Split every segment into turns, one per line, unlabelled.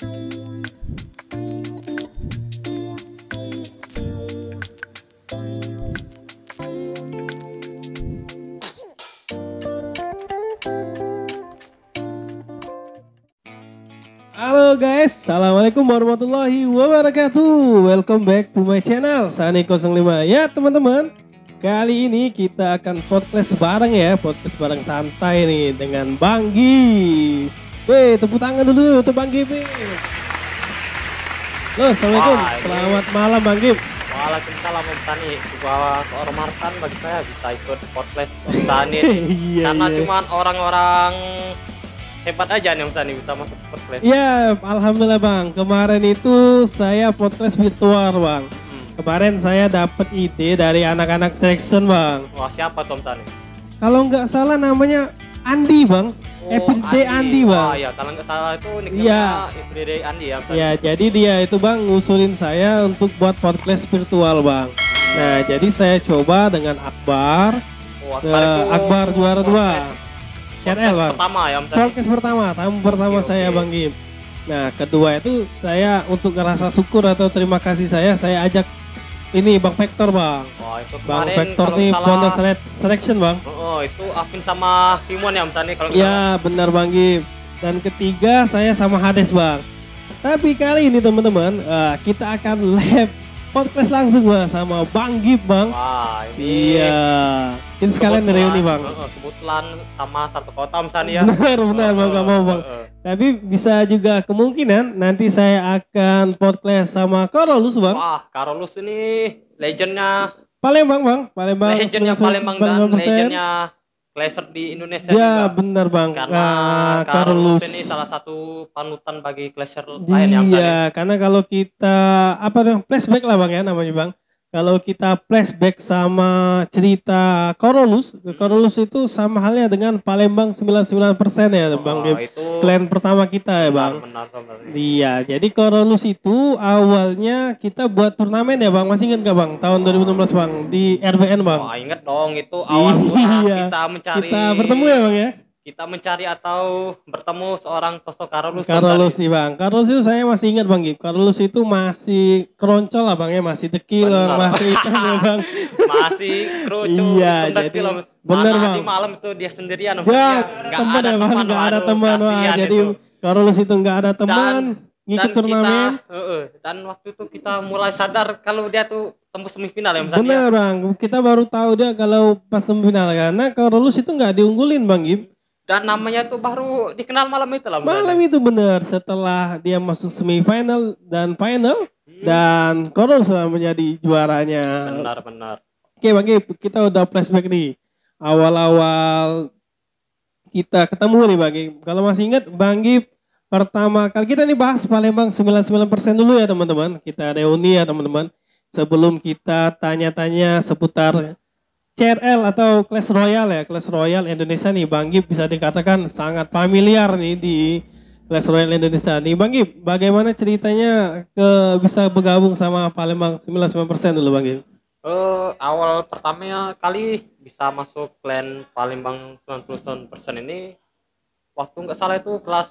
Halo guys, Assalamualaikum warahmatullahi wabarakatuh Welcome back to my channel, Sani 05 Ya teman-teman, kali ini kita akan podcast bareng ya Podcast bareng santai nih dengan Banggi Weh, tepuk tangan dulu untuk Bang Gibi. Lo Assalamualaikum. Wah, ini... Selamat malam Bang Gib.
Waalaikumsalam Om Tani. Bahwa kehormatan bagi saya bisa ikut podcast Om Tani. Iya,
iya, Karena iya. cuma
orang-orang hebat aja nih Om Tani bisa masuk podcast. Iya,
Alhamdulillah Bang. Kemarin itu saya podcast virtual Bang. Hmm. Kemarin saya dapat ide dari anak-anak section Bang. Wah siapa Tom Tani? Kalau nggak salah namanya Andi bang. Oh, FD eh, Andi, Andi bang. Oh iya, kalau nggak
salah itu nickname ya. dari Andi ya. Iya jadi dia
itu bang ngusulin saya untuk buat podcast virtual bang. Nah jadi saya coba dengan Akbar.
Oh, Akbar, eh, itu Akbar juara dua.
CRL bang. Pertama ya. Podcast pertama, tamu pertama okay, saya bang Gim. Nah kedua itu saya untuk ngerasa syukur atau terima kasih saya saya ajak ini Bang Vector Bang. Oh itu Bang Vector nih bonus selection Bang.
Oh, itu Afin sama Simon ya Om Sani kalau Iya
benar Bang Gib. Dan ketiga saya sama Hades Bang. Tapi kali ini teman-teman uh, kita akan live podcast langsung gua sama Bang Gib Bang. Wah ini. Iya. Ini sekalian reuni Bang.
Sebutlah sama satu kota misalnya ya. Benar benar Bang gak mau Bang.
Tapi bisa juga kemungkinan nanti saya akan podcast sama Karolus Bang. Wah
Karolus ini legendnya.
Palembang Bang, Palembang. Legendnya Palembang, Palembang dan legendnya
Klaser di Indonesia ya juga.
benar bang karena uh, Carlos ini salah
satu panutan bagi klaser lain yang
iya karena kalau kita apa dong flashback lah bang ya namanya bang kalau kita flashback sama cerita Corolus, Corolus itu sama halnya dengan Palembang 99% ya oh, Bang. Itu Klan pertama kita ya Bang. Iya, jadi Corolus itu awalnya kita buat turnamen ya Bang. Masih ingat gak Bang? Tahun 2016 Bang di RBN Bang. oh,
inget dong itu
awal iya, kita mencari kita bertemu ya Bang ya
kita mencari atau bertemu seorang sosok Carlos. Carlos
sih bang, Carlos itu saya masih ingat bang Gip. Carlos itu masih keroncong lah bang ya, masih tekil, bener. masih bang. masih kerucu, iya, jadi, Bener Mana bang. malam
itu dia sendirian. Ya, gak, ada ya, teman, gak ada teman. jadi itu.
Carlos itu gak ada teman. Ngikut turnamen. Kita,
uh, uh, dan waktu itu kita mulai sadar kalau dia tuh tembus semifinal ya misalnya. Bener bang,
kita baru tahu dia kalau pas semifinal karena Carlos itu gak diunggulin bang Gip
dan namanya tuh baru dikenal malam itu lah.
Malam itu benar setelah dia masuk semifinal dan final hmm. dan Corona menjadi juaranya. Benar benar. Oke Bang kita udah flashback nih awal-awal kita ketemu nih Bang Gif. Kalau masih ingat Bang Gip pertama kali kita nih bahas Palembang 99% dulu ya teman-teman. Kita reuni ya teman-teman. Sebelum kita tanya-tanya seputar CRL atau Clash Royale ya, Clash Royale Indonesia nih Bang Gib bisa dikatakan sangat familiar nih di Clash Royale Indonesia. Nih Bang Gib, bagaimana ceritanya ke bisa bergabung sama Palembang 99% dulu Bang Gib?
Uh, eh, awal pertamanya kali bisa masuk klan Palembang 99% ini waktu nggak salah itu kelas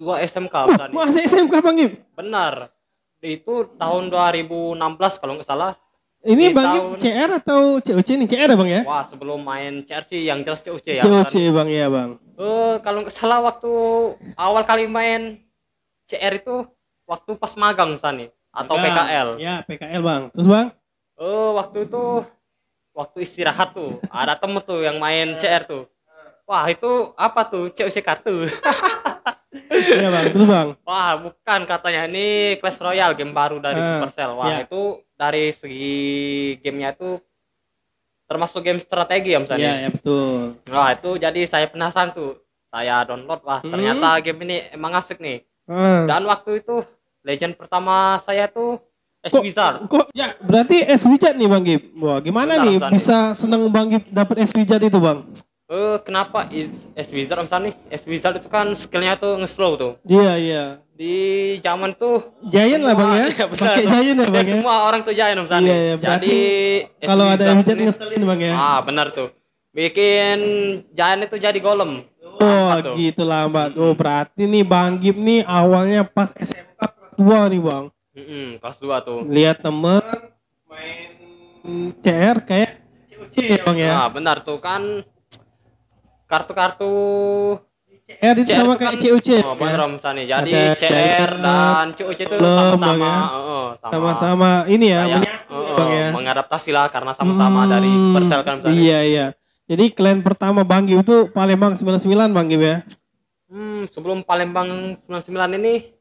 2 SMK Wah, masih
SMK Bang Gib?
Benar. Itu tahun 2016 kalau nggak salah
ini Bang CR atau COC nih? CR ya Bang ya? Wah,
sebelum main CR sih yang jelas COC ya. COC kan.
Bang ya, Bang.
Eh, uh, kalau nggak salah waktu awal kali main CR itu waktu pas magang tani ya? atau magang. PKL.
Ya, PKL, Bang. Terus, Bang?
Eh, uh, waktu itu waktu istirahat tuh, ada temu tuh yang main CR tuh. Wah, itu apa tuh? COC kartu.
Iya bang, terus bang.
Wah bukan katanya ini Clash Royale game baru dari uh, ah, Supercell. Wah yeah. itu dari segi gamenya itu termasuk game strategi ya misalnya. Iya yeah, ya betul. Wah itu jadi saya penasaran tuh. Saya download wah hmm. ternyata game ini emang asik nih. Uh. Dan waktu itu legend pertama saya tuh S kok, Wizard. Kok
ya berarti S Wizard nih Bang Gib. Wah, gimana Bentar, nih bisa nih. seneng Bang Gib dapet S Wizard itu Bang?
eh kenapa S Wizard Om Sani S Wizard itu kan skillnya tuh ngeslow tuh
iya yeah, iya yeah.
di zaman tuh
Jayan lah bang ya, iya, pakai Jayan ya bang ya semua
orang tuh Jayan Om Sani iya, yeah, iya. jadi kalau ada jadi
ngeselin bang ya ah benar tuh
bikin Jayan itu jadi golem
Oh tuh. Gitu mbak lambat. Oh berarti nih Bang Gib nih awalnya pas SMK kelas 2 nih Bang. Mm
-hmm, kelas 2 tuh. Lihat
temen main CR kayak COC ya Bang ya.
Nah benar tuh kan kartu-kartu
ya itu gitu ya. Oh, oh, sama kayak CUC apa ya. Romsani. jadi Ada CR dan CUC itu sama-sama sama-sama ini ya, ya. Oh, ya
mengadaptasi lah karena sama-sama hmm. dari
Supercell kan misalnya iya iya jadi klien pertama Banggi itu Palembang 99 Banggi ya
hmm, sebelum Palembang 99 ini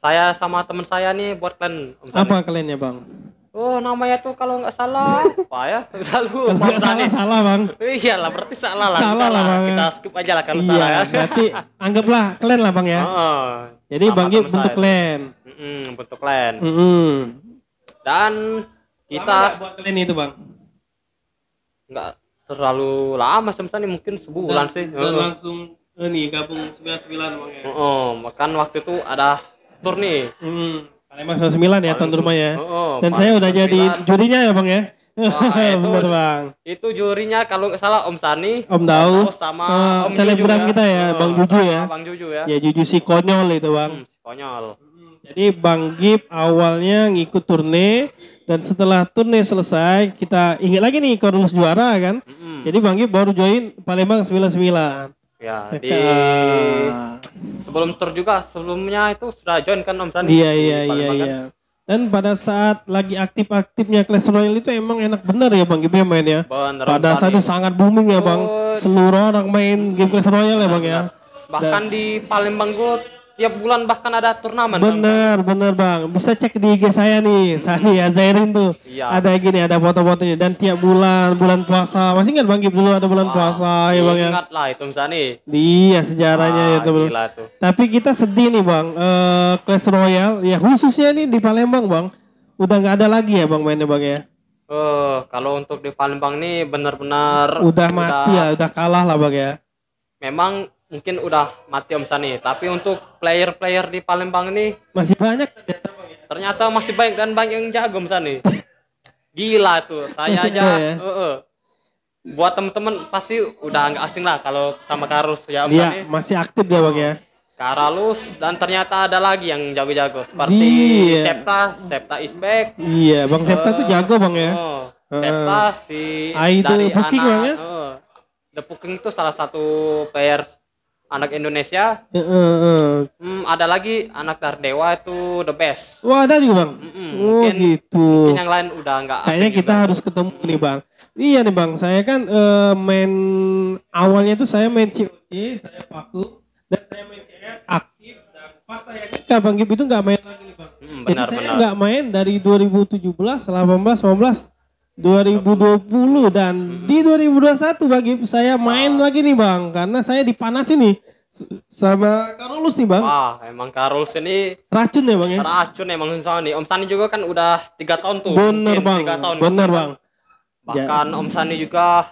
saya sama teman saya nih buat klien.
apa kliennya bang
Oh namanya tuh kalau nggak salah apa ya? Lalu kalau salah salah bang. Iyalah berarti salah lah. Salah lah bang. Kita skip aja lah kalau iya, salah. Ya. Berarti
anggaplah klan lah bang ya. Oh, Jadi bang Gip bentuk klan.
Mm -mm, bentuk klan. Mm -mm.
Dan kita lama buat
klan itu bang. Nggak terlalu lama sebenarnya mungkin sebulan dan, sih. Dan oh. langsung
ini eh, gabung sembilan sembilan bang ya. Oh,
makan waktu itu ada tur nih. Mm. Palembang 99 ya tuan rumah ya. Oh, oh, Dan saya udah jadi
jurinya ya bang ya. Oh, itu, Bener bang.
Itu jurinya kalau nggak salah Om Sani, Om Daus, sama uh, Om selebgram ya. kita ya, oh, Bang Juju ya. Bang Juju ya. Ya Juju si konyol itu bang. Hmm, si
konyol. Hmm, jadi Bang Gip awalnya ngikut turne dan setelah turne selesai kita ingat lagi nih kalau juara kan. Mm -hmm. Jadi Bang Gip baru join Palembang 99.
Ya, di ah. sebelum tur juga sebelumnya itu sudah join kan Om Sandi. Iya, iya, iya, iya.
Dan pada saat lagi aktif-aktifnya Clash Royale itu emang enak bener ya Bang Gibi gitu ya, main ya. Bener, pada saat itu sangat booming ya Bang. Seluruh orang main game Clash Royale ya Bang ya.
Bahkan di Palembang gue tiap bulan bahkan ada turnamen. Bener,
bang. bener bang. Bisa cek di IG saya nih, Sani Zairin tuh. Iya. Ada gini, ada foto-fotonya. Dan tiap bulan, bulan puasa. Masih ingat bang dulu ada bulan Wah, puasa ya iya, bang ya? Ingat lah itu Sani. Iya sejarahnya Wah, itu. tuh. Tapi kita sedih nih bang, uh, Clash Royale. Ya khususnya nih di Palembang bang. Udah nggak ada lagi ya bang mainnya bang ya?
Uh, kalau untuk di Palembang nih benar-benar udah mati
ya, udah kalah lah bang ya.
Memang mungkin udah mati Om Sani tapi untuk player-player di Palembang ini masih banyak ternyata, ya. masih banyak dan banyak yang jago Om Sani gila tuh saya aja ya? uh, uh. buat temen-temen pasti udah nggak asing lah kalau sama Karus ya Om iya, Sani
masih aktif ya bang ya
Karalus dan ternyata ada lagi yang jago-jago seperti iya. Septa, Septa Isbek.
Iya, Bang Septa uh, tuh eh, jago Bang ya. uh, Septa
si uh, dari Puking anak, bang ya. Uh, The Puking tuh salah satu player anak Indonesia. Uh, uh, Hmm, ada lagi anak Dewa itu the best. Wah
ada juga bang. Mm -mm, oh mungkin, gitu. Mungkin yang
lain udah enggak Kayaknya
kita juga. harus ketemu mm. nih bang. Iya nih bang, saya kan uh, main awalnya itu saya main COC, saya paku dan saya main CR aktif dan pas saya nikah bang Gip itu nggak main lagi nih bang. Mm, benar, Jadi saya nggak main dari 2017, 18, 19 2020 dan hmm. di 2021 bagi saya main ah. lagi nih bang karena saya dipanasin nih sama Karolus nih bang. Wah
emang Karolus ini
racun ya bang ya.
Racun emang Sani. Om Sani juga kan udah tiga tahun tuh. Bener bang. Tiga tahun. Bener bang. Bahkan ya. Om Sani juga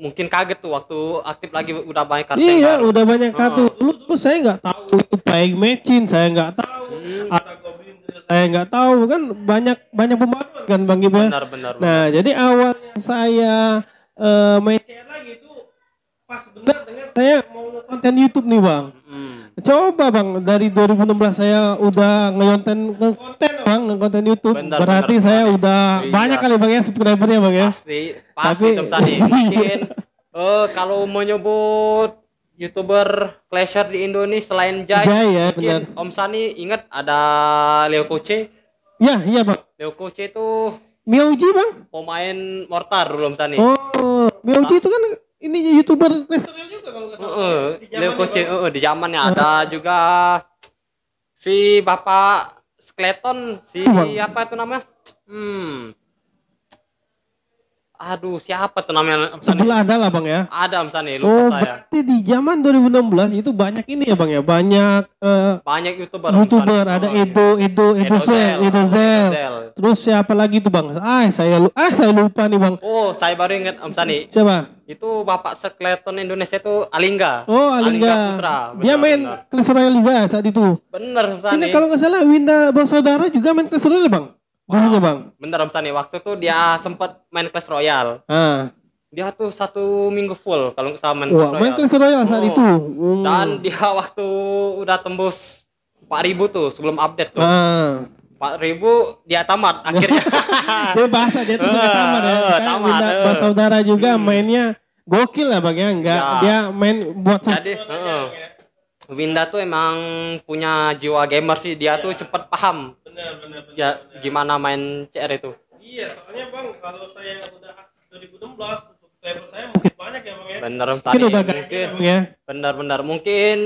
mungkin kaget tuh waktu aktif lagi udah banyak kartu. Iya udah banyak kartu.
hmm. lu, lu saya nggak tahu itu playing machine saya nggak tahu. Hmm. Ada saya eh, nggak tahu kan banyak banyak pembaruan kan Bang Gibran. Ya? Benar, benar, benar. Nah, jadi awal saya uh, main CR lagi itu pas benar dengan saya mau konten YouTube nih, Bang. Hmm. Coba Bang dari 2016 saya udah ngekonten konten Bang, konten YouTube. Benar, Berarti benar, saya benar. udah iya. banyak kali Bang ya subscribernya Bang ya. Pasti, pasti Tapi,
Oh, kalau menyebut youtuber pleasure di Indonesia selain Jai, Jai ya, benar. Om Sani inget ada Leo Koce ya iya bang Leo Koce itu
Mioji bang
pemain mortar dulu Om Sani oh
Miauji nah. itu kan ini youtuber pleasure juga
kalau nggak salah uh, uh, Leo Koce uh, uh, di zamannya uh. ada juga si bapak Skeleton si uh, apa itu namanya hmm Aduh, siapa tuh namanya?
Sebelah ada lah bang ya.
Ada Amsani, lupa oh, saya.
Berarti di zaman 2016 itu banyak ini ya bang ya, banyak uh,
banyak youtuber. Youtuber misalnya. ada oh, iya. Edo, Edo, Edo, Zel, Edo Zel.
Terus siapa lagi tuh bang? Ah, saya ah saya lupa nih bang.
Oh, saya baru ingat Amsani. Coba. Itu bapak sekleton Indonesia itu Alingga. Oh, Alingga. Alingga Putra. Benar, Dia main
Clash Royale juga saat itu.
Bener, Amsani. Ini kalau nggak
salah Winda bang saudara juga main Clash Royale bang. Wah, wow. bang.
Bentar Om Sani, waktu tuh dia sempet main Clash Royale. Ah. Dia tuh satu minggu full kalau nggak salah main Wah, Clash Royale. Main Clash
Royale saat oh. itu. Hmm. Dan
dia waktu udah tembus 4000 tuh sebelum update tuh.
Ah.
ribu dia tamat akhirnya.
dia bahasa dia tuh sudah eh, tamat ya. Saya tamat. Pas eh. saudara juga hmm. mainnya gokil lah bagaimana ya. enggak ya. dia main buat Jadi,
eh, Winda tuh emang punya jiwa gamer sih. Dia ya. tuh cepet paham benar benar ya benar. gimana main CR itu
iya soalnya bang kalau saya udah 2016 level saya mungkin banyak ya bang ya tadi mungkin udah mungkin, ya
bener bener mungkin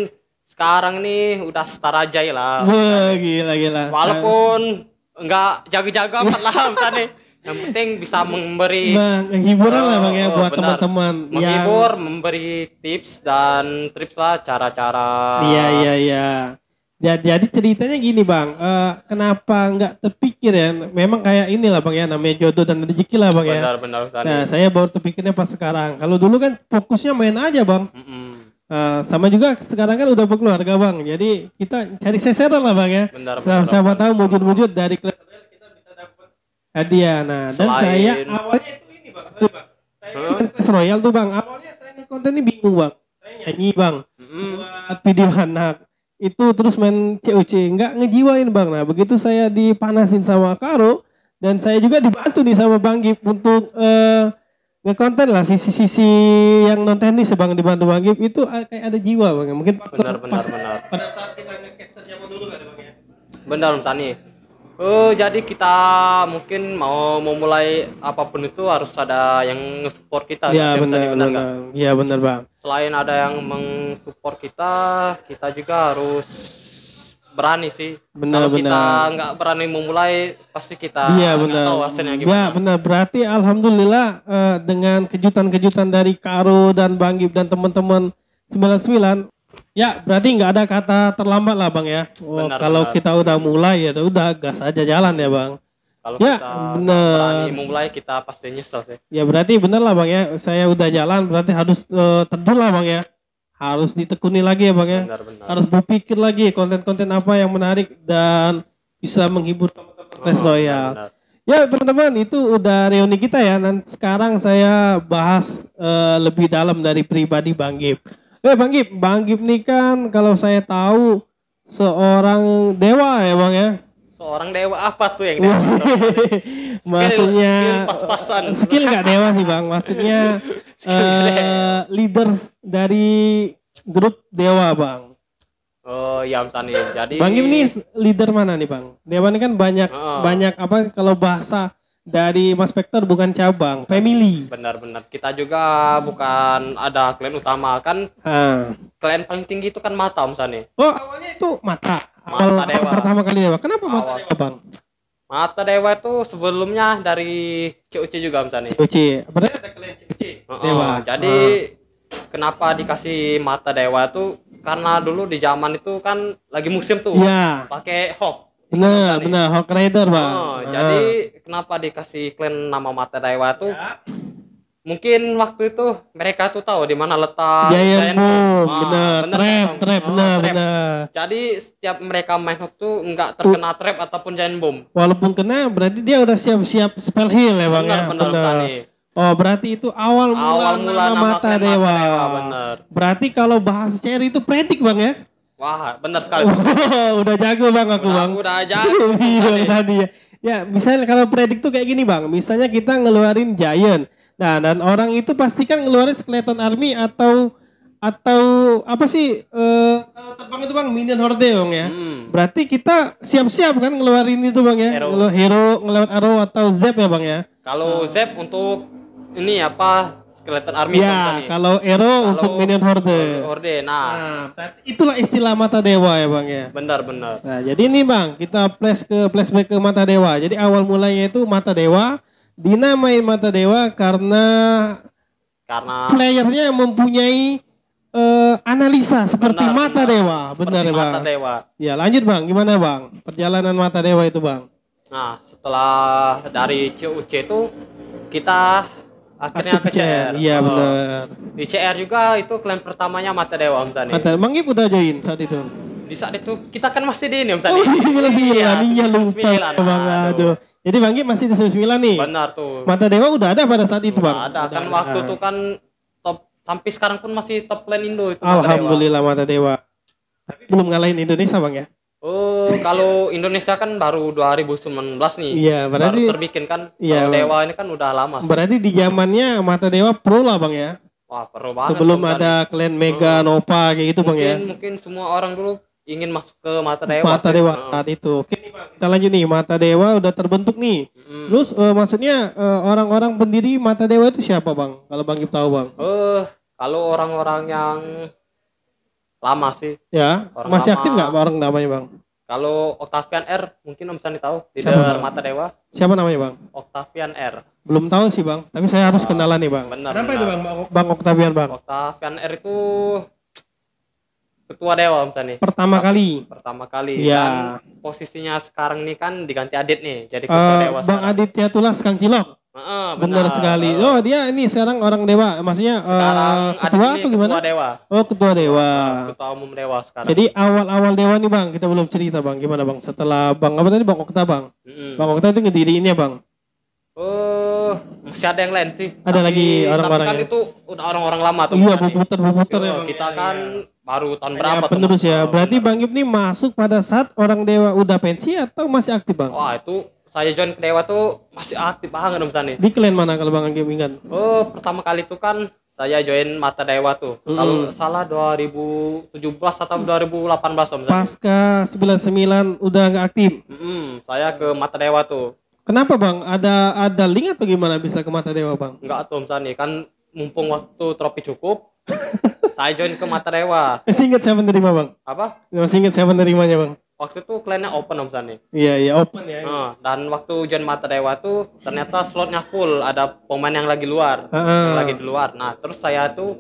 sekarang nih udah setara aja ya lah wah
gila gila walaupun
enggak jago-jago amat lah tadi yang penting bisa memberi bang, nah, hiburan uh, lah bang ya oh, buat teman-teman
iya. menghibur yang...
memberi tips dan trips lah cara-cara iya iya
iya Ya, jadi ceritanya gini bang, uh, kenapa nggak terpikir ya? Memang kayak inilah bang ya, namanya jodoh dan rezeki lah bang benar, ya. Benar, benar. Nah, saya baru terpikirnya pas sekarang. Kalau dulu kan fokusnya main aja bang. Mm -mm. Uh, sama juga sekarang kan udah berkeluarga bang, jadi kita cari seseran lah bang ya. Benar, benar, Siapa benar. tahu wujud-wujud dari kita bisa dapat hadiah. Nah, Selain... dan saya awalnya itu ini bang, sorry, bang. saya hmm? royal tuh bang. Awalnya saya konten ini bingung bang, saya nyanyi bang, mm -hmm. buat video anak itu terus main COC nggak ngejiwain bang nah begitu saya dipanasin sama Karo dan saya juga dibantu nih sama Bang Gip untuk uh, ngekonten lah sisi-sisi yang non teknis ya, bang dibantu Bang Gip itu eh, kayak ada jiwa bang mungkin benar, benar, benar, benar. pada saat kita
ngecasternya dulu kan bang ya benar Om Sani Uh, jadi kita mungkin mau memulai apapun itu harus ada yang support kita. Iya benar benar.
Iya benar bang.
Selain ada yang mensupport kita, kita juga harus berani sih. Benar Kalau benar. kita nggak berani memulai, pasti kita ya, bener. tahu hasilnya
ya, gimana. Iya benar. Berarti alhamdulillah uh, dengan kejutan-kejutan dari Karo dan Bang Gib dan teman-teman 99 Ya, berarti nggak ada kata terlambat lah Bang ya. Oh, benar, kalau benar. kita udah mulai ya udah gas aja jalan ya Bang. Kalau ya, kita bener. berani mulai
kita pasti nyesel sih.
Ya berarti bener lah Bang ya. Saya udah jalan berarti harus uh, teduh lah Bang ya. Harus ditekuni lagi ya Bang ya. Benar, benar. Harus berpikir lagi konten-konten apa yang menarik dan bisa menghibur teman-teman oh, Ya teman-teman itu udah reuni kita ya. Dan sekarang saya bahas uh, lebih dalam dari pribadi Bang Gip. Eh Bang gib Bang gib nih kan kalau saya tahu seorang dewa ya Bang ya. Seorang dewa apa tuh yang dewa? Maksudnya skill pas-pasan. Eh, skill nggak dewa sih Bang, maksudnya uh, leader dari grup dewa Bang.
Oh ya Om Jadi Bang gib nih
leader mana nih Bang? Dewa ini kan banyak uh. banyak apa kalau bahasa dari Mas Vector bukan cabang, family.
Benar-benar. Kita juga bukan ada klien utama kan. Hmm. Klien paling tinggi itu kan mata Om Sani. Oh, awalnya
itu mata. Mata Awal dewa. Pertama kali dewa. Kenapa mata dewa, Bang?
Mata dewa itu sebelumnya dari CUC juga Om Sani. CUC. Berarti ada klien CUC. Uh -uh. Dewa. Jadi hmm. kenapa dikasih mata dewa itu karena dulu di zaman itu kan lagi musim tuh. Yeah.
Pakai hop Benar, benar, Hawk Rider, Bang. Oh, uh. jadi ah.
kenapa dikasih klan nama Mata Dewa tuh? Ya. Mungkin waktu itu mereka tuh tahu di mana letak Giant, Giant Bomb, ah, benar, trap, bener,
trap, oh, benar, benar.
Jadi setiap mereka main hook tuh nggak terkena uh. trap ataupun Giant Bomb.
Walaupun kena, berarti dia udah siap-siap spell heal ya, Bang. Benar, ya? benar, benar. Oh berarti itu awal mula, awal mula nama, nama Mata Dewa. Mata Dewa benar. Berarti kalau bahas cherry itu predik bang ya?
Wah, benar sekali.
udah jago bang aku udah, bang. Udah jago. bang iya, iya, tadi ya. Ya, misalnya kalau predik tuh kayak gini bang. Misalnya kita ngeluarin giant. Nah, dan orang itu pastikan ngeluarin skeleton army atau atau apa sih uh, terbang itu bang minion horde bang ya. Hmm. Berarti kita siap-siap kan ngeluarin itu bang ya. Hero, hero ngeluarin arrow atau zep ya bang ya.
Kalau uh. zep untuk ini apa skeleton army ya
kalau Ero untuk minion horde
horde nah, nah
itulah istilah mata dewa ya bang
ya benar benar
nah jadi ini bang kita flash ke flashback ke mata dewa jadi awal mulanya itu mata dewa dinamain mata dewa karena karena playernya mempunyai uh, analisa seperti benar, mata benar. dewa benar seperti ya, bang mata dewa ya lanjut bang gimana bang perjalanan mata dewa itu bang
nah setelah dari CUC itu kita akhirnya ke CR. Iya oh. benar. Di CR juga itu klien pertamanya Mata Dewa Om Sani. Mata,
Bang Ip udah join saat itu.
Di saat itu kita kan masih di ini Om Sani. Oh, di 99. Iya, iya lupa. Bang,
aduh. Jadi Bang Ip masih di 99 nih. Benar tuh. Mata Dewa udah ada pada saat itu, Bang. Ada, kan waktu itu
kan top sampai sekarang pun masih top lane Indo itu Alhamdulillah
Mata Dewa. Mata Dewa. Tapi belum ngalahin Indonesia, Bang ya.
Oh, kalau Indonesia kan baru 2019 nih. Iya, berarti baru terbikin kan. Iya. Dewa ini kan udah lama. Sih. Berarti
di zamannya Mata Dewa pro lah, Bang ya.
Wah, pro banget. Sebelum ada klan Mega, hmm. Nova
kayak gitu, mungkin, Bang ya.
Mungkin semua orang dulu ingin masuk ke Mata
Dewa. Mata Dewa hmm. saat itu. Oke, Kita lanjut nih, Mata Dewa udah terbentuk nih. Hmm. Terus uh, maksudnya orang eh, orang-orang pendiri Mata Dewa itu siapa, Bang? Kalau Bang Gip tahu, Bang. Eh, uh, kalau
orang-orang yang lama sih.
Ya. Orang masih lama. aktif nggak bareng namanya bang?
Kalau Octavian R mungkin Om Sani tahu di Mata Dewa.
Siapa namanya bang?
Octavian R.
Belum tahu sih bang, tapi saya harus kenalan nih bang. Benar. Kenapa benar. itu bang? Bang Octavian bang.
Octavian R itu ketua dewa Om Sani. Pertama kali. Pertama kali. Ya. Dan posisinya sekarang nih kan diganti Adit nih, jadi ketua uh, dewa. Bang sekarang.
Aditya Tulas Kang Cilok.
Uh, benar. benar sekali.
Oh, dia ini sekarang orang dewa. Maksudnya eh, sekarang uh, ketua atau gimana? Ketua dewa. Oh, ketua dewa. Ketua
umum dewa sekarang. Jadi awal-awal
dewa nih, Bang. Kita belum cerita, Bang. Gimana, Bang? Setelah Bang apa tadi Bang Okta, Bang? Mm-hmm. Bang Okta itu ngediriinnya, Bang.
Oh, uh, masih ada yang lain sih. Ada tapi, lagi orang-orang ya? kan itu udah orang-orang lama tuh. Iya, berputar berputar ya, Bang. Kita iya, kan iya, iya. baru tahun iya, berapa penerus tuh,
ya. Berarti Bang Gib nih masuk pada saat orang dewa udah pensi atau masih aktif, Bang? Wah,
itu saya ke Dewa tuh masih aktif banget om sana. Di
klien mana kalau Bang Anggi kan?
Oh, pertama kali tuh kan saya join Mata Dewa tuh. Mm. Kalau salah 2017 atau 2018 om
Pasca 99 udah nggak aktif.
Mm saya ke Mata Dewa tuh.
Kenapa bang? Ada ada
link atau gimana bisa ke Mata Dewa bang? Enggak tuh Om Sani, kan mumpung waktu tropi cukup saya join ke Materewa
masih ingat siapa menerima bang apa masih ingat siapa menerimanya bang
waktu itu kliennya open om Sani
iya iya open
ya nah, dan waktu join Materewa tuh ternyata slotnya full ada pemain yang lagi luar uh -uh. yang lagi di luar nah terus saya tuh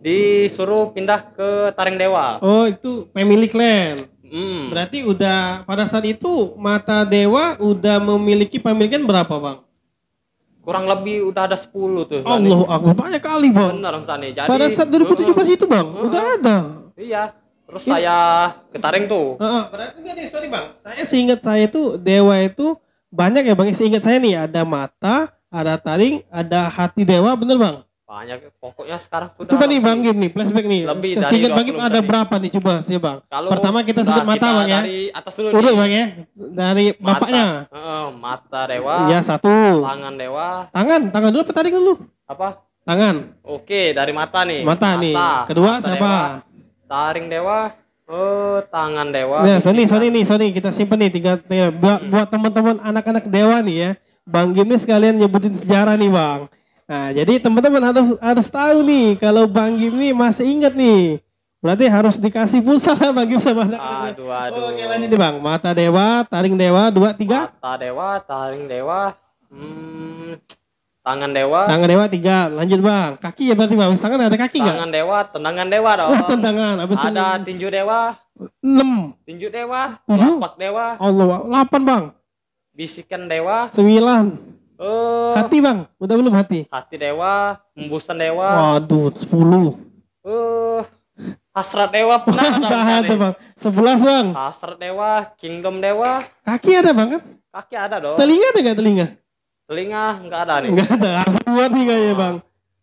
disuruh pindah ke Tareng Dewa
oh itu pemilik klien. Hmm. Berarti udah pada saat itu Mata Dewa udah memiliki pemilikan berapa, Bang?
kurang lebih udah ada 10 tuh. Allah aku banyak kali bang. Benar Sani. Jadi pada saat
2017 uh, itu bang uh, udah ada. Iya. Terus ya. saya
ketaring tuh. Heeh, uh, berarti gak nih, sorry
bang. Saya seingat saya itu dewa itu banyak ya bang. Seingat saya nih ada mata, ada taring, ada hati dewa, bener bang? banyak pokoknya sekarang sudah coba nih bang Gim nih flashback nih lebih dari singkat bang ada berapa nih coba sih bang kalau pertama kita sebut mata kita bang ya dari atas dulu bang ya dari mata, bapaknya
uh, mata dewa ya satu tangan dewa
tangan tangan dulu petarik dulu apa tangan
oke dari mata nih mata, mata. nih kedua mata siapa dewa. taring dewa Oh, tangan dewa. Ya, Sony,
Sony nih, Sony kita simpen nih tiga, tiga. buat, hmm. teman-teman anak-anak dewa nih ya. Bang nih sekalian nyebutin sejarah nih bang. Nah, jadi teman-teman harus harus tahu nih kalau Bang Gim nih masih ingat nih. Berarti harus dikasih pulsa lah Bang Gim sama anak Aduh, aduh. Oke, lanjut nih Bang. Mata Dewa, Taring Dewa, dua, tiga.
Mata Dewa, Taring Dewa, hmm, Tangan Dewa. Tangan Dewa
tiga. Lanjut Bang. Kaki ya berarti Bang. Tangan ada kaki nggak? Tangan
Dewa, tendangan Dewa dong. Wah, tendangan. Abis ada ini. tinju Dewa. enam Tinju Dewa. Lapak Dewa. Allah, delapan Bang. Bisikan Dewa. sembilan Uh, hati bang, udah belum hati? Hati dewa, embusan dewa.
Waduh, sepuluh.
Eh, uh, hasrat dewa pernah ada
bang. Sebelas bang. Hasrat
dewa, kingdom dewa.
Kaki ada bang kan?
Kaki ada dong. Telinga ada nggak telinga? Telinga nggak ada nih. Nggak
ada, harus buat nih kayaknya ah. bang.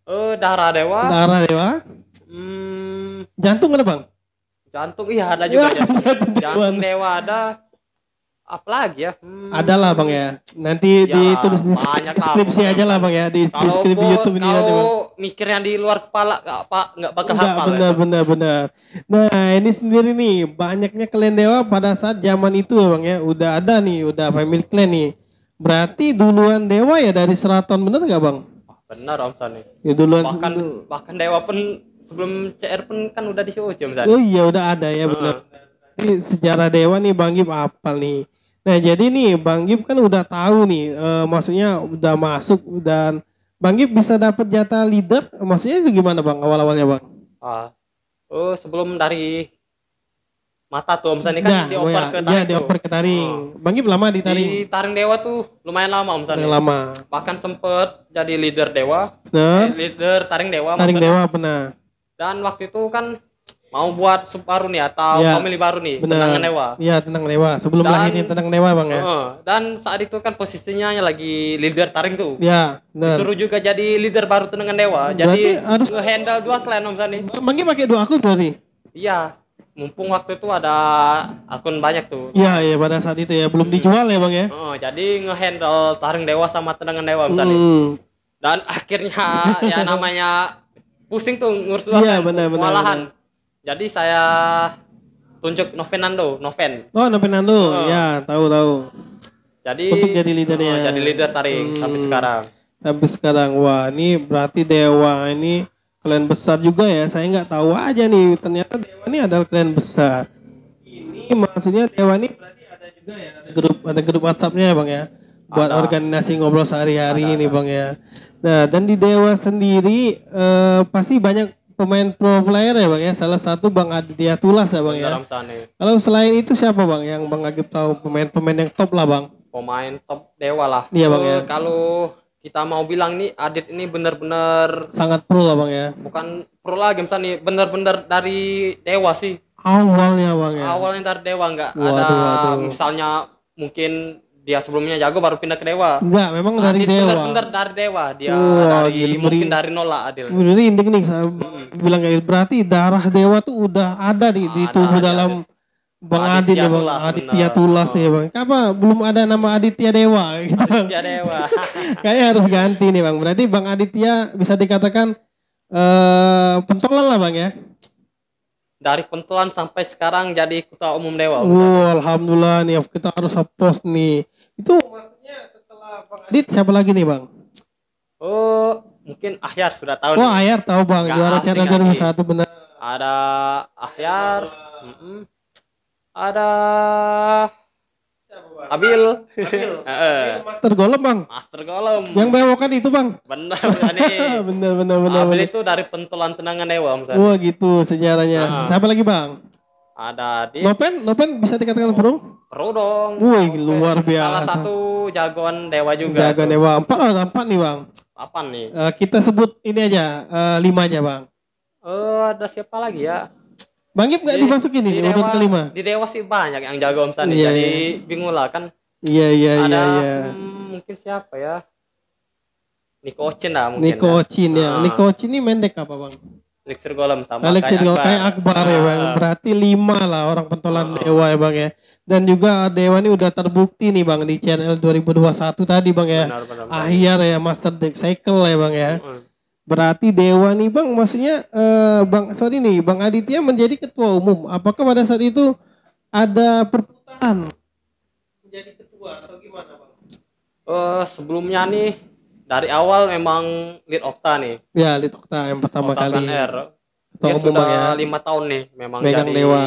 Eh, uh, darah dewa. Darah dewa. Hmm.
Jantung ada bang?
Jantung iya ada juga. jantung dewa ada apalagi ya hmm.
ada lah bang ya nanti ya, ditulis di deskripsi lah, aja lah bang ya di deskripsi YouTube ini Kalau
mikir yang di luar kepala nggak pak nggak bakal Enggak, hafal ya. benar ya.
benar benar nah ini sendiri nih banyaknya klan dewa pada saat zaman itu ya bang ya udah ada nih udah family clan nih berarti duluan dewa ya dari seraton bener nggak bang
benar om Sani ya, duluan bahkan bahkan dewa pun sebelum CR pun kan udah di show om Sani oh
iya udah ada ya benar hmm. Ini sejarah dewa nih Bang Gip apal nih Nah jadi nih Bang Gib kan udah tahu nih, e, maksudnya udah masuk dan Bang Gib bisa dapat jatah leader, maksudnya itu gimana Bang awal-awalnya Bang?
Ah, uh, sebelum dari mata tuh misalnya kan nah, dioper ya, ke ya, taring. Iya,
dioper ke taring. Oh. Bang Gib lama di taring. Di
taring dewa tuh lumayan lama misalnya. lama. Bahkan sempet jadi leader dewa. Nah. Eh, leader taring dewa. Taring dewa pernah. Dan waktu itu kan mau hmm. buat sub iya. baru nih atau ya, family baru nih bener. tentang newa.
Iya tentang newa. Sebelum dan, lahirin tentang newa bang ya. Uh,
dan saat itu kan posisinya lagi leader taring tuh. Iya. Disuruh juga jadi leader baru tentang newa. jadi harus handle dua klien om Sani.
Mungkin pakai dua akun berarti.
Iya. Mumpung waktu itu ada akun banyak tuh.
Iya iya pada saat itu ya belum hmm. dijual ya bang ya.
Uh, jadi ngehandle taring dewa sama tenang om misalnya. Hmm. Dan akhirnya ya namanya pusing tuh ngurus dua. Iya bener, malahan Kewalahan jadi saya tunjuk Novenando, Noven.
Oh, Novenando. Oh. Ya, tahu tahu.
Jadi untuk jadi leader Oh, jadi leader taring hmm.
sampai sekarang. Sampai sekarang. Wah, ini berarti Dewa ini kalian besar juga ya. Saya nggak tahu aja nih. Ternyata Dewa ini adalah kalian besar. Ini maksudnya Dewa ini berarti ada juga ya. Ada grup ada grup WhatsAppnya ya, Bang ya. Buat ada. organisasi ngobrol sehari-hari ini, Bang ya. Nah, dan di Dewa sendiri eh, pasti banyak pemain pro player ya bang ya salah satu bang Aditya Tulas ya bang ya kalau selain itu siapa bang yang bang Agib tahu pemain-pemain yang top lah bang
pemain top dewa lah iya bang ya eh, kalau kita mau bilang nih Adit ini benar-benar
sangat pro lah bang ya
bukan pro lah game nih benar-benar dari dewa sih
awalnya bang ya awalnya
dari dewa nggak ada waduh. misalnya mungkin dia sebelumnya jago baru pindah ke Dewa. Enggak,
memang Adil nah, dari Dewa. Bener -bener
dari Dewa dia Wah, dari gila, mungkin dari Nola, Adil.
Ini inding nih saya hmm. bilang kayak gitu. berarti darah Dewa tuh udah ada di, di ah, tubuh ada, dalam ada. Bang Adit ya Bang, Aditya Tulas sih, ya Bang. Apa belum ada nama Aditya Dewa gitu. Aditya Dewa. Kayak harus ganti nih Bang. Berarti Bang Aditya bisa dikatakan eh uh, pentolan lah Bang ya
dari pentolan sampai sekarang jadi ketua umum dewa. Wah, oh,
alhamdulillah nih kita harus post nih. Itu maksudnya setelah Bang Adit siapa lagi nih Bang?
Oh, mungkin Ahyar sudah tahu. oh, Ahyar
tahu Bang. Gak Juara Champions 2001 benar.
Ada Ahyar. Mm -mm. Ada Abil. Abil. Master Golem, Bang. Master Golem. Yang
bewokan itu, Bang.
Benar, nih.
benar, benar, benar. Abil bener. itu
dari pentolan tenangan dewa, ya, Wah,
gitu sejarahnya. Siapa lagi, Bang?
Ada di
Nopen, Nopen bisa dikatakan pro?
Pro dong. Wih, luar biasa. Salah satu jagoan dewa juga. Jagoan dewa.
Empat lah eh, empat nih, Bang. Apa nih? Uh, kita sebut ini aja, uh, limanya, Bang.
Eh, uh, ada siapa lagi ya?
Bang Ip di, dimasukin di nih, dewa, urut kelima.
Di dewa sih banyak yang
jago Om Sandi, iya, yeah, jadi yeah.
bingung lah kan.
Iya, iya, iya ada, iya. iya.
Hmm, mungkin siapa ya? Niko Ocin lah mungkin. Niko Ocin ya. ya. Nah. Nico
ini mendek apa, Bang?
Elixir Golem sama Elixir kayak Golem kayak Akbar ya bang. Ah.
Berarti lima lah orang pentolan oh. Dewa ya bang ya. Dan juga Dewa ini udah terbukti nih bang di channel 2021 tadi bang ya. Benar, benar, benar. Akhir ya Master Deck Cycle ya bang ya. Berarti Dewa nih bang maksudnya eh, bang sorry nih bang Aditya menjadi ketua umum. Apakah pada saat itu ada perputaran menjadi ketua atau gimana bang?
Uh, sebelumnya nih dari awal memang lead Okta nih.
Ya, lead Okta yang pertama Okta kali. R. Dia sudah lima
5 tahun nih memang megang jadi, dewa.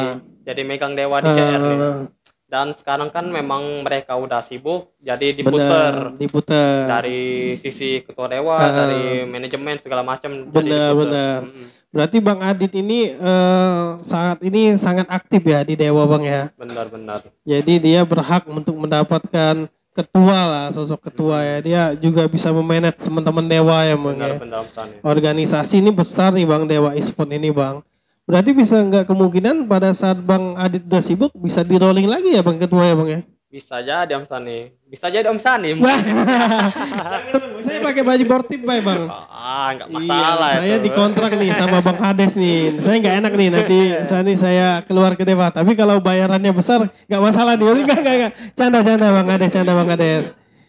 Jadi megang dewa di uh, CR nih. Ah. Dan sekarang kan memang mereka udah sibuk, jadi diputer. Bener,
diputer.
Dari sisi ketua dewa, uh, dari manajemen segala macam. Benar,
Bener Hmm. Berarti Bang Adit ini uh, eh, saat ini sangat aktif ya di dewa Bang ya. Benar, benar. Jadi dia berhak untuk mendapatkan ketua lah sosok ketua ya dia juga bisa memanage teman-teman dewa ya bang ya. ya. organisasi ini besar nih bang dewa ispon ini bang berarti bisa nggak kemungkinan pada saat bang Adit udah sibuk bisa di rolling lagi ya bang ketua ya bang ya
bisa aja ada Om Sani. Bisa aja ada Om Sani.
saya pakai baju bortip Pak Bang. Ah, enggak iya, masalah iya, itu. dikontrak nih sama Bang Hades nih. Saya enggak enak nih nanti Sani saya keluar ke Dewa. Tapi kalau bayarannya besar enggak masalah nih. Enggak, enggak, enggak. Canda-canda Bang Hades, canda Bang Hades.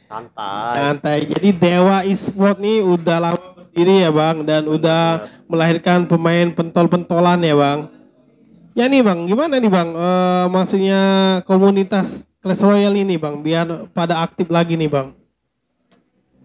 Santai. Santai. Jadi Dewa isport nih udah lama berdiri ya Bang dan udah melahirkan pemain pentol-pentolan ya Bang. Ya nih Bang, gimana nih Bang? E, maksudnya komunitas Clash Royale ini bang, biar pada aktif lagi nih bang?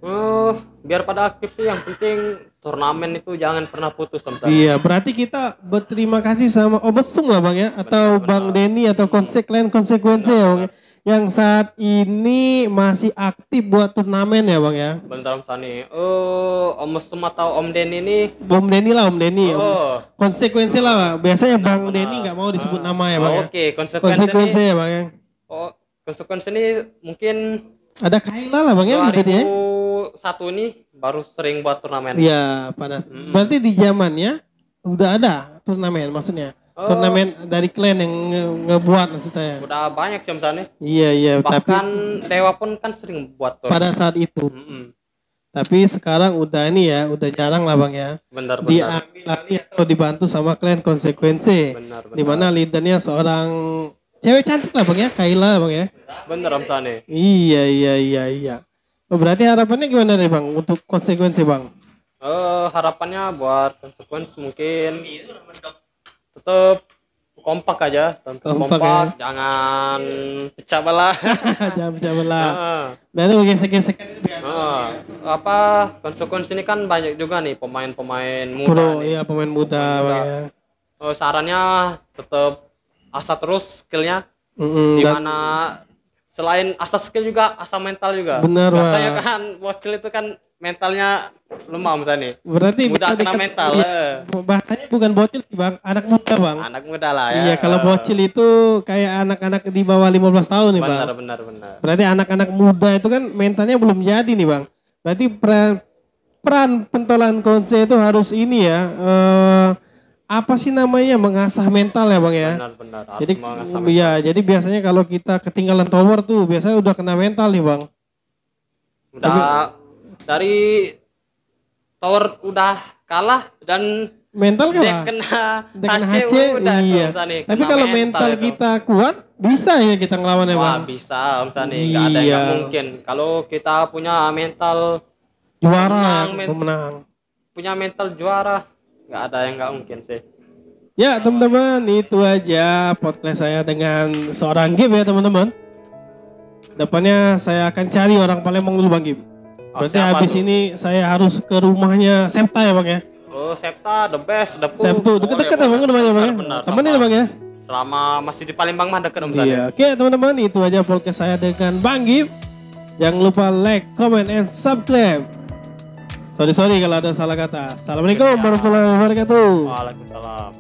Uh, biar pada aktif sih yang penting turnamen itu jangan pernah putus teman Iya, berarti
kita berterima kasih sama Obestung lah Bang ya atau benar, Bang Denny atau hmm. konsekuen konsekuensi ya Bang. Ya? Benar. Yang saat ini masih aktif buat turnamen ya Bang ya.
Bentar bentar nih Oh, Om Mesum atau Om Denny ini
Om Denny lah Om Denny. Oh. Konsekuensi lah Bang. Biasanya benar, Bang Denny gak mau disebut uh, nama ya Bang. Oh, Oke, okay.
konsekuensi, konsekuensi ya Bang ya konsekuensi ini mungkin
ada Kaila lah bang ya berarti ya
satu ini baru sering buat turnamen iya pada mm berarti
di zamannya udah ada turnamen maksudnya oh. turnamen dari klan yang nge ngebuat maksud saya udah
banyak sih misalnya
iya iya bahkan
tapi, dewa pun kan sering buat turnamen. pada saat itu mm -hmm.
Tapi sekarang udah ini ya, udah jarang lah bang ya. Benar, benar. Diambil atau dibantu sama klan konsekuensi. Benar, benar. Dimana leadernya seorang Cewek cantik lah bang ya, Kaila bang ya.
Bener Sane
Iya iya iya iya. Oh, berarti harapannya gimana nih bang untuk konsekuensi bang?
Uh, harapannya buat konsekuensi mungkin tetap kompak aja tentu kompak, kompak ya. jangan pecah belah jangan pecah
belah dan itu gesek-gesek
apa konsekuensi ini kan banyak juga nih pemain-pemain muda Pro, nih.
iya pemain muda, pemain muda. Ya.
Uh, sarannya tetap asah terus skillnya
mm, dimana
selain asah skill juga asah mental juga benar saya Saya kan bocil itu kan mentalnya lemah misalnya nih
berarti mudah kena kan- mental iya, eh. bahasanya bukan bocil sih bang anak muda bang anak muda lah ya iya kalau bocil itu kayak anak-anak di bawah 15 tahun nih bang benar benar benar berarti anak-anak muda itu kan mentalnya belum jadi nih bang berarti peran peran pentolan konse itu harus ini ya uh, apa sih namanya mengasah mental ya bang ya. Benar-benar. Jadi ya jadi biasanya kalau kita ketinggalan tower tuh biasanya udah kena mental nih bang.
Udah Tapi, dari tower udah kalah dan
mental kalah. Dek
kena, Dek kena HC, HC udah iya. Nih, Tapi kalau mental, mental itu.
kita kuat bisa ya kita ngelawan ya bang. Wah,
bisa Om Sani, iya. Gak ada yang iya. gak mungkin. Kalau kita punya mental
juara, ya, men pemenang.
Punya mental juara, nggak ada yang nggak mungkin
sih ya teman-teman itu aja podcast saya dengan seorang game ya teman-teman depannya saya akan cari orang Palembang dulu Bang Gib oh, berarti habis ini saya harus ke rumahnya Septa ya Bang ya
Oh, Septa the best, the best. Septu dekat-dekat oh, ya, Bang iya, rumahnya Bang. temen ya, ya Bang ya. Selama masih di Palembang mah dekat Om Iya, ya? oke okay,
teman-teman itu aja podcast saya dengan Bang Gib. Jangan lupa like, comment, and subscribe. Sorry sorry kalau ada salah kata. Assalamualaikum iya. warahmatullahi wabarakatuh. Waalaikumsalam.